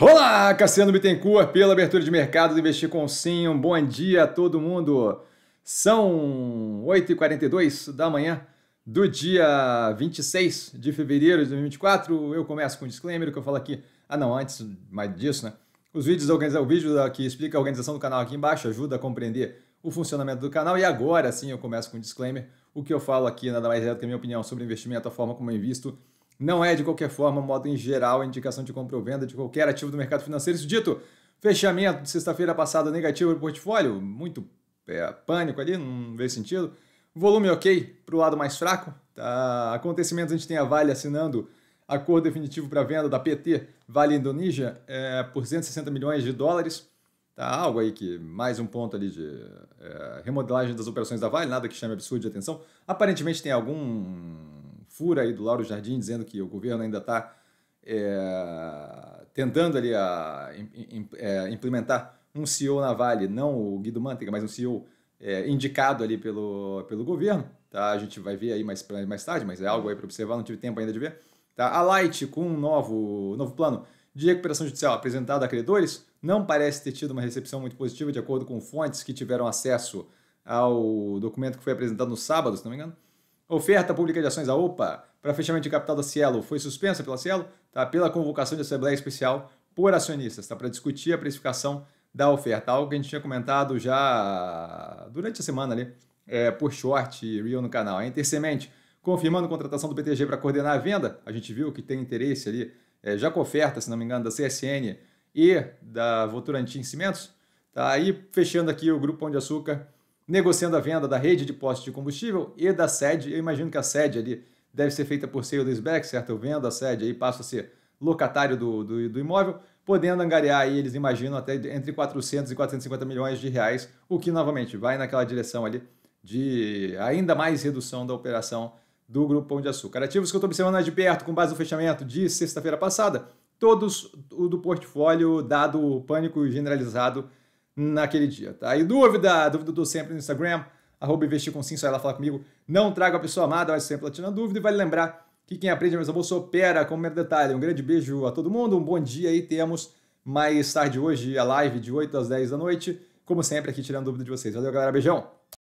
Olá, Cassiano Bittencourt, pela abertura de mercado do Investir com Sim. Um bom dia a todo mundo. São 8h42 da manhã do dia 26 de fevereiro de 2024. Eu começo com um disclaimer que eu falo aqui. Ah, não, antes mais disso, né? Os vídeos o vídeo que explica a organização do canal aqui embaixo ajuda a compreender o funcionamento do canal. E agora sim eu começo com um disclaimer. O que eu falo aqui nada mais é do que a minha opinião sobre investimento, a forma como eu invisto não é, de qualquer forma, modo em geral, a indicação de compra ou venda de qualquer ativo do mercado financeiro. Isso dito, fechamento de sexta-feira passada negativo para portfólio, muito é, pânico ali, não vê sentido. Volume ok para o lado mais fraco. Tá? Acontecimentos, a gente tem a Vale assinando acordo definitivo para venda da PT Vale Indonésia é, por 160 milhões de dólares. Tá algo aí que mais um ponto ali de é, remodelagem das operações da Vale, nada que chame absurdo de atenção. Aparentemente tem algum fura aí do Lauro Jardim, dizendo que o governo ainda está é, tentando ali a, é, implementar um CEO na Vale, não o Guido Mantega, mas um CEO é, indicado ali pelo, pelo governo. Tá? A gente vai ver aí mais, mais tarde, mas é algo aí para observar, não tive tempo ainda de ver. Tá? A Light com um novo, novo plano de recuperação judicial apresentado a credores não parece ter tido uma recepção muito positiva, de acordo com fontes que tiveram acesso ao documento que foi apresentado no sábado, se não me engano. Oferta pública de ações da OPA para fechamento de capital da Cielo foi suspensa pela Cielo, tá? pela convocação de assembleia especial por acionistas, tá? para discutir a precificação da oferta, algo que a gente tinha comentado já durante a semana ali, é, por short e real no canal. A Intersemente confirmando a contratação do BTG para coordenar a venda, a gente viu que tem interesse ali, é, já com oferta, se não me engano, da CSN e da Votorantim Cimentos. Tá? E fechando aqui o Grupo Pão de Açúcar, negociando a venda da rede de postos de combustível e da sede. Eu imagino que a sede ali deve ser feita por sale-leaseback, certo? Eu vendo a sede aí, passo a ser locatário do, do, do imóvel, podendo angariar aí, eles imaginam, até entre 400 e 450 milhões de reais, o que, novamente, vai naquela direção ali de ainda mais redução da operação do Grupo Pão de Açúcar. Ativos que eu estou observando de perto com base no fechamento de sexta-feira passada, todos do portfólio, dado o pânico generalizado naquele dia, tá? E dúvida, dúvida do sempre no Instagram, arroba investir com sim, só ela falar comigo. Não traga a pessoa amada, mas sempre tirando dúvida. E vale lembrar que quem aprende mais a bolsa opera, como mero detalhe. Um grande beijo a todo mundo, um bom dia e temos mais tarde hoje a live de 8 às 10 da noite. Como sempre, aqui tirando dúvida de vocês. Valeu, galera. Beijão!